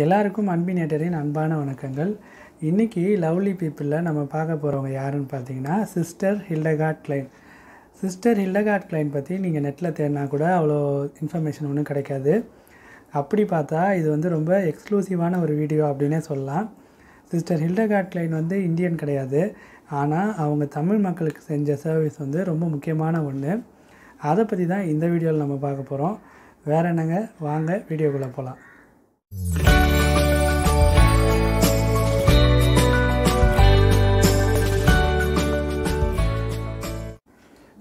எல்லாருக்கும் அன்பினேட்டரின் நேட்டரின் அன்பான வணக்கங்கள் இன்றைக்கி லவ்லி பீப்புளில் நம்ம பார்க்க போகிறவங்க யாருன்னு பார்த்தீங்கன்னா sister Hildegard Klein sister Hildegard Klein பற்றி நீங்கள் நெட்டில் தேடினா கூட அவ்வளோ இன்ஃபர்மேஷன் ஒன்றும் கிடைக்காது அப்படி பார்த்தா இது வந்து ரொம்ப எக்ஸ்க்ளூசிவான ஒரு வீடியோ அப்படின்னே சொல்லலாம் சிஸ்டர் ஹில்டகாட் கிளைன் வந்து இந்தியன் கிடையாது ஆனால் அவங்க தமிழ் மக்களுக்கு செஞ்ச சர்வீஸ் வந்து ரொம்ப முக்கியமான ஒன்று அதை பற்றி தான் இந்த வீடியோவில் நம்ம பார்க்க போகிறோம் வேறு என்னங்க வாங்க வீடியோக்குள்ளே போகலாம்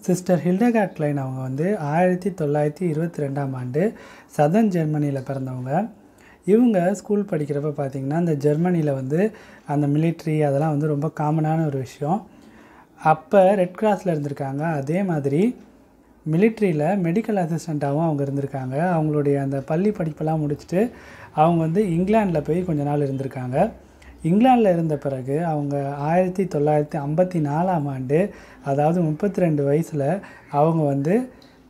சிஸ்டர் ஹில்டகாட் கிளைன் அவங்க வந்து ஆயிரத்தி தொள்ளாயிரத்தி இருபத்தி ரெண்டாம் ஆண்டு சதன் ஜெர்மனியில் பிறந்தவங்க இவங்க ஸ்கூல் படிக்கிறப்ப பார்த்திங்கன்னா இந்த ஜெர்மனியில் வந்து அந்த மிலிட்ரி அதெல்லாம் வந்து ரொம்ப காமனான ஒரு விஷயம் அப்போ ரெட் கிராஸில் இருந்திருக்காங்க அதே மாதிரி மிலிட்ரியில் மெடிக்கல் அசிஸ்டண்ட்டாகவும் அவங்க இருந்திருக்காங்க அவங்களுடைய அந்த பள்ளி படிப்பெல்லாம் முடிச்சுட்டு அவங்க வந்து இங்கிலாண்டில் போய் கொஞ்ச நாள் இருந்திருக்காங்க இங்கிலாந்தில் இருந்த பிறகு அவங்க ஆயிரத்தி தொள்ளாயிரத்தி ஐம்பத்தி நாலாம் ஆண்டு அதாவது முப்பத்தி ரெண்டு வயசில் அவங்க வந்து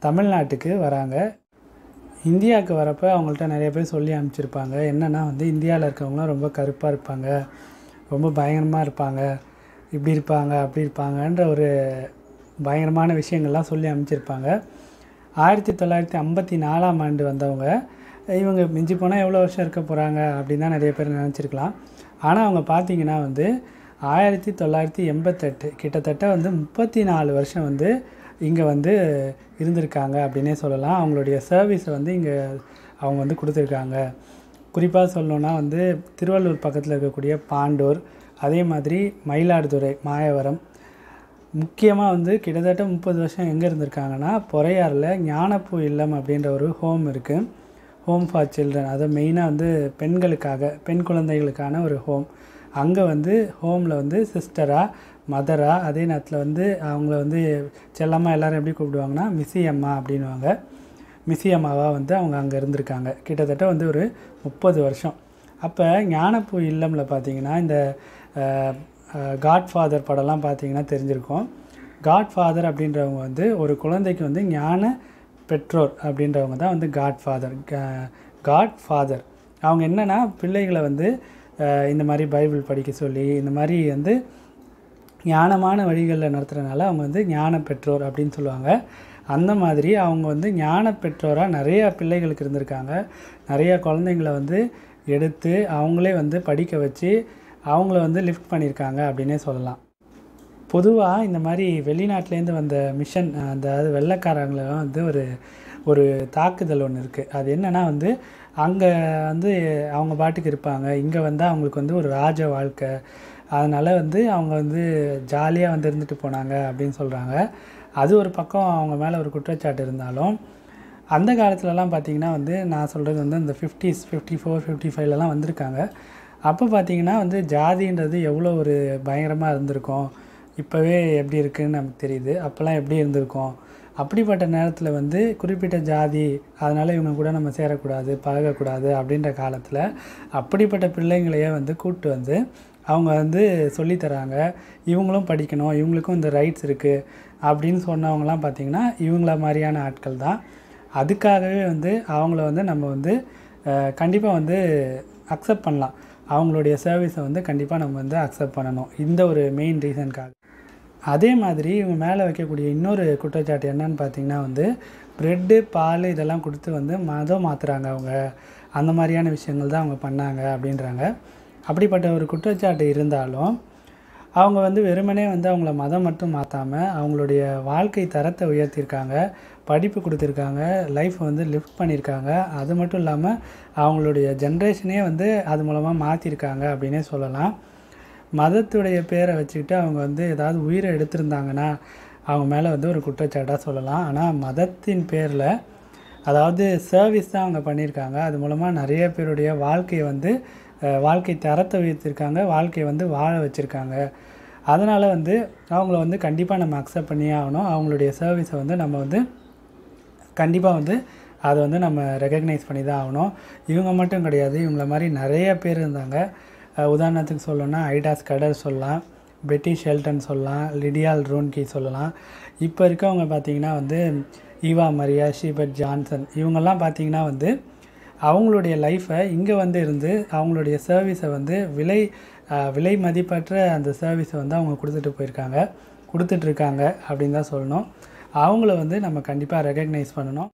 தமிழ்நாட்டுக்கு வராங்க இந்தியாவுக்கு வரப்போ அவங்கள்ட்ட நிறைய பேர் சொல்லி அனுப்பிச்சிருப்பாங்க என்னென்னா வந்து இந்தியாவில் இருக்கிறவங்களாம் ரொம்ப கருப்பாக இருப்பாங்க ரொம்ப பயங்கரமாக இருப்பாங்க இப்படி இருப்பாங்க அப்படி இருப்பாங்கன்ற ஒரு பயங்கரமான விஷயங்கள்லாம் சொல்லி அனுப்பிச்சிருப்பாங்க ஆயிரத்தி தொள்ளாயிரத்தி ஐம்பத்தி நாலாம் ஆண்டு வந்தவங்க இவங்க மிஞ்சி போனால் எவ்வளோ வருஷம் இருக்க போகிறாங்க அப்படின்னு தான் நிறைய பேர் நினச்சிருக்கலாம் ஆனால் அவங்க பார்த்திங்கன்னா வந்து ஆயிரத்தி தொள்ளாயிரத்தி எண்பத்தெட்டு கிட்டத்தட்ட வந்து முப்பத்தி நாலு வருஷம் வந்து இங்கே வந்து இருந்திருக்காங்க அப்படின்னே சொல்லலாம் அவங்களுடைய சர்வீஸை வந்து இங்கே அவங்க வந்து கொடுத்துருக்காங்க குறிப்பாக சொல்லணுன்னா வந்து திருவள்ளூர் பக்கத்தில் இருக்கக்கூடிய பாண்டூர் அதே மாதிரி மயிலாடுதுறை மாயவரம் முக்கியமாக வந்து கிட்டத்தட்ட முப்பது வருஷம் எங்கே இருந்திருக்காங்கன்னா பொறையாரில் ஞானப்பூ இல்லம் அப்படின்ற ஒரு ஹோம் இருக்குது ஹோம் ஃபார் சில்ட்ரன் அதை மெயினாக வந்து பெண்களுக்காக பெண் குழந்தைகளுக்கான ஒரு ஹோம் அங்கே வந்து ஹோமில் வந்து சிஸ்டராக மதராக அதே நேரத்தில் வந்து அவங்கள வந்து செல்லம்மா எல்லோரும் எப்படி கூப்பிடுவாங்கன்னா மிஸ்ஸி அம்மா அப்படின்வாங்க மிஸ்ஸி அம்மாவாக வந்து அவங்க அங்கே இருந்திருக்காங்க கிட்டத்தட்ட வந்து ஒரு முப்பது வருஷம் அப்போ ஞானப்பூ இல்லமில் பார்த்தீங்கன்னா இந்த காட்ஃபாதர் படம்லாம் பார்த்தீங்கன்னா தெரிஞ்சிருக்கும் காட்ஃபாதர் அப்படின்றவங்க வந்து ஒரு குழந்தைக்கு வந்து ஞான பெற்றோர் அப்படின்றவங்க தான் வந்து காட் ஃபாதர் காட் ஃபாதர் அவங்க என்னென்னா பிள்ளைகளை வந்து இந்த மாதிரி பைபிள் படிக்க சொல்லி இந்த மாதிரி வந்து ஞானமான வழிகளில் நடத்துகிறனால அவங்க வந்து ஞான பெற்றோர் அப்படின்னு சொல்லுவாங்க அந்த மாதிரி அவங்க வந்து ஞான பெற்றோராக நிறையா பிள்ளைகளுக்கு இருந்திருக்காங்க நிறையா குழந்தைங்களை வந்து எடுத்து அவங்களே வந்து படிக்க வச்சு அவங்கள வந்து லிஃப்ட் பண்ணியிருக்காங்க அப்படின்னே சொல்லலாம் பொதுவாக இந்த மாதிரி வெளிநாட்டிலேருந்து வந்த மிஷன் அதாவது வெள்ளைக்காரங்களும் வந்து ஒரு ஒரு தாக்குதல் ஒன்று இருக்குது அது என்னென்னா வந்து அங்கே வந்து அவங்க பாட்டுக்கு இருப்பாங்க இங்கே வந்தால் அவங்களுக்கு வந்து ஒரு ராஜ வாழ்க்கை அதனால் வந்து அவங்க வந்து ஜாலியாக வந்து இருந்துட்டு போனாங்க அப்படின்னு சொல்கிறாங்க அது ஒரு பக்கம் அவங்க மேலே ஒரு குற்றச்சாட்டு இருந்தாலும் அந்த காலத்துலலாம் பார்த்திங்கன்னா வந்து நான் சொல்கிறது வந்து இந்த ஃபிஃப்டிஸ் ஃபிஃப்டி ஃபோர் ஃபிஃப்டி ஃபைவ்லலாம் வந்திருக்காங்க அப்போ பார்த்திங்கன்னா வந்து ஜாதின்றது எவ்வளோ ஒரு பயங்கரமாக இருந்திருக்கும் இப்போவே எப்படி இருக்குதுன்னு நமக்கு தெரியுது அப்போல்லாம் எப்படி இருந்திருக்கும் அப்படிப்பட்ட நேரத்தில் வந்து குறிப்பிட்ட ஜாதி அதனால் இவங்க கூட நம்ம சேரக்கூடாது பழகக்கூடாது அப்படின்ற காலத்தில் அப்படிப்பட்ட பிள்ளைங்களையே வந்து கூப்பிட்டு வந்து அவங்க வந்து சொல்லித்தராங்க இவங்களும் படிக்கணும் இவங்களுக்கும் இந்த ரைட்ஸ் இருக்குது அப்படின்னு சொன்னவங்களாம் பார்த்திங்கன்னா இவங்கள மாதிரியான ஆட்கள் தான் அதுக்காகவே வந்து அவங்கள வந்து நம்ம வந்து கண்டிப்பாக வந்து அக்செப்ட் பண்ணலாம் அவங்களுடைய சர்வீஸை வந்து கண்டிப்பாக நம்ம வந்து அக்செப்ட் பண்ணணும் இந்த ஒரு மெயின் ரீசனுக்காக அதே மாதிரி இவங்க மேலே வைக்கக்கூடிய இன்னொரு குற்றச்சாட்டு என்னன்னு பார்த்தீங்கன்னா வந்து ப்ரெட்டு பால் இதெல்லாம் கொடுத்து வந்து மதம் மாற்றுறாங்க அவங்க அந்த மாதிரியான விஷயங்கள் தான் அவங்க பண்ணாங்க அப்படின்றாங்க அப்படிப்பட்ட ஒரு குற்றச்சாட்டு இருந்தாலும் அவங்க வந்து வெறுமனே வந்து அவங்கள மதம் மட்டும் மாற்றாமல் அவங்களுடைய வாழ்க்கை தரத்தை உயர்த்தியிருக்காங்க படிப்பு கொடுத்துருக்காங்க லைஃப்பை வந்து லிஃப்ட் பண்ணியிருக்காங்க அது மட்டும் இல்லாமல் அவங்களுடைய ஜென்ரேஷனே வந்து அது மூலமாக மாற்றிருக்காங்க அப்படின்னே சொல்லலாம் மதத்துடைய பேரை வச்சுக்கிட்டு அவங்க வந்து ஏதாவது உயிரை எடுத்திருந்தாங்கன்னா அவங்க மேலே வந்து ஒரு குற்றச்சாட்டாக சொல்லலாம் ஆனால் மதத்தின் பேரில் அதாவது சர்வீஸ் தான் அவங்க பண்ணியிருக்காங்க அது மூலமாக நிறைய பேருடைய வாழ்க்கையை வந்து வாழ்க்கை தரத்தை உயர்த்திருக்காங்க வாழ்க்கையை வந்து வாழ வச்சுருக்காங்க அதனால் வந்து அவங்கள வந்து கண்டிப்பாக நம்ம அக்செப்ட் பண்ணியே ஆகணும் அவங்களுடைய சர்வீஸை வந்து நம்ம வந்து கண்டிப்பாக வந்து அதை வந்து நம்ம ரெக்கக்னைஸ் பண்ணி தான் ஆகணும் இவங்க மட்டும் கிடையாது இவங்கள மாதிரி நிறைய பேர் இருந்தாங்க உதாரணத்துக்கு சொல்லணும்னா ஐடாஸ் கடர் சொல்லலாம் பிரிட்டிஷ் ஷெல்டன் சொல்லலாம் லிடியால் ரோன்கி சொல்லலாம் இப்போ இருக்கவங்க பார்த்திங்கன்னா வந்து ஈவா மரியா ஷீபர்ட் ஜான்சன் இவங்கெல்லாம் பார்த்திங்கன்னா வந்து அவங்களுடைய லைஃப்பை இங்கே வந்து இருந்து அவங்களுடைய சர்வீஸை வந்து விலை விலை மதிப்பற்ற அந்த சர்வீஸை வந்து அவங்க கொடுத்துட்டு போயிருக்காங்க கொடுத்துட்ருக்காங்க அப்படின்னு தான் சொல்லணும் அவங்கள வந்து நம்ம கண்டிப்பாக ரெக்கக்னைஸ் பண்ணணும்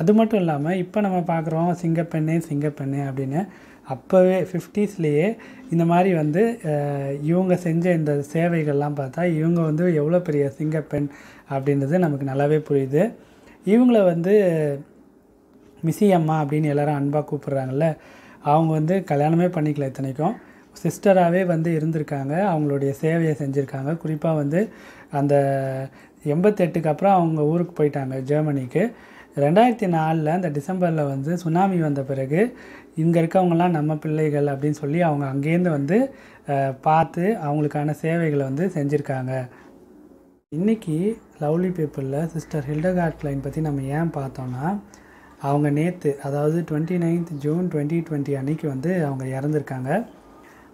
அது மட்டும் இல்லாமல் இப்போ நம்ம பார்க்குறோம் சிங்கப்பெண்ணே சிங்கப்பெண்ணு அப்படின்னு அப்போவே ஃபிஃப்டீஸ்லேயே இந்த மாதிரி வந்து இவங்க செஞ்ச இந்த சேவைகள்லாம் பார்த்தா இவங்க வந்து எவ்வளோ பெரிய சிங்கப்பெண் அப்படின்றது நமக்கு நல்லாவே புரியுது இவங்கள வந்து மிஸ்ஸி அம்மா அப்படின்னு எல்லோரும் அன்பாக கூப்பிட்றாங்கல்ல அவங்க வந்து கல்யாணமே பண்ணிக்கல இத்தனைக்கும் சிஸ்டராகவே வந்து இருந்திருக்காங்க அவங்களுடைய சேவையை செஞ்சுருக்காங்க குறிப்பாக வந்து அந்த எண்பத்தெட்டுக்கு அப்புறம் அவங்க ஊருக்கு போயிட்டாங்க ஜெர்மனிக்கு ரெண்டாயிரத்தி நாலில் அந்த டிசம்பரில் வந்து சுனாமி வந்த பிறகு இங்கே இருக்கவங்களாம் நம்ம பிள்ளைகள் அப்படின்னு சொல்லி அவங்க அங்கேருந்து வந்து பார்த்து அவங்களுக்கான சேவைகளை வந்து செஞ்சுருக்காங்க இன்றைக்கி லவ்லி பீப்புளில் சிஸ்டர் ஹில்டகார்ட் லைன் பற்றி நம்ம ஏன் பார்த்தோன்னா அவங்க நேற்று அதாவது twenty ninth June twenty twenty அன்னைக்கு வந்து அவங்க இறந்துருக்காங்க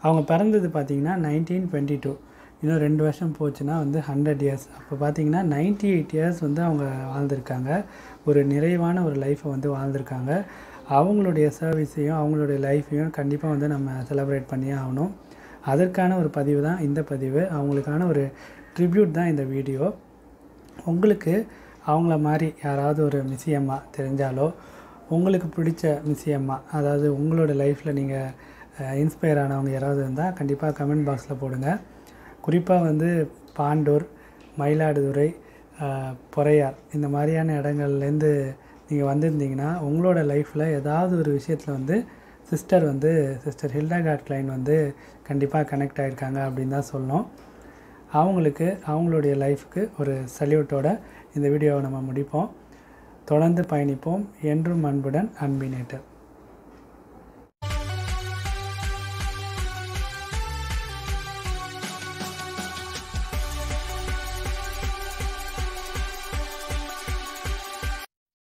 அவங்க பிறந்தது பார்த்திங்கன்னா நைன்டீன் டுவெண்ட்டி டூ இன்னும் ரெண்டு வருஷம் போச்சுன்னா வந்து ஹண்ட்ரட் இயர்ஸ் அப்போ பார்த்தீங்கன்னா நைன்டி எயிட் இயர்ஸ் வந்து அவங்க வாழ்ந்திருக்காங்க ஒரு நிறைவான ஒரு லைஃப்பை வந்து வாழ்ந்திருக்காங்க அவங்களுடைய சர்வீஸையும் அவங்களுடைய லைஃப்பையும் கண்டிப்பாக வந்து நம்ம செலப்ரேட் பண்ணியே ஆகணும் அதற்கான ஒரு பதிவு தான் இந்த பதிவு அவங்களுக்கான ஒரு ட்ரிபியூட் தான் இந்த வீடியோ உங்களுக்கு அவங்கள மாதிரி யாராவது ஒரு மிசியம்மா e தெரிஞ்சாலோ உங்களுக்கு பிடிச்ச மிசியம்மா e அதாவது உங்களோட லைஃப்பில் நீங்கள் இன்ஸ்பயர் ஆனவங்க யாராவது இருந்தால் கண்டிப்பாக கமெண்ட் பாக்ஸில் போடுங்கள் குறிப்பாக வந்து பாண்டூர் மயிலாடுதுறை பொறையார் இந்த மாதிரியான இடங்கள்லேருந்து நீங்கள் வந்திருந்தீங்கன்னா உங்களோட லைஃப்பில் ஏதாவது ஒரு விஷயத்தில் வந்து சிஸ்டர் வந்து சிஸ்டர் ஹில்டா காட் கிளைன் வந்து கண்டிப்பாக கனெக்ட் ஆகியிருக்காங்க அப்படின்னு தான் சொல்லணும் அவங்களுக்கு அவங்களுடைய லைஃப்க்கு ஒரு சல்யூட்டோட இந்த வீடியோவை நம்ம முடிப்போம் தொடர்ந்து பயணிப்போம் என்றும் அன்புடன் அன்பினேட்டர்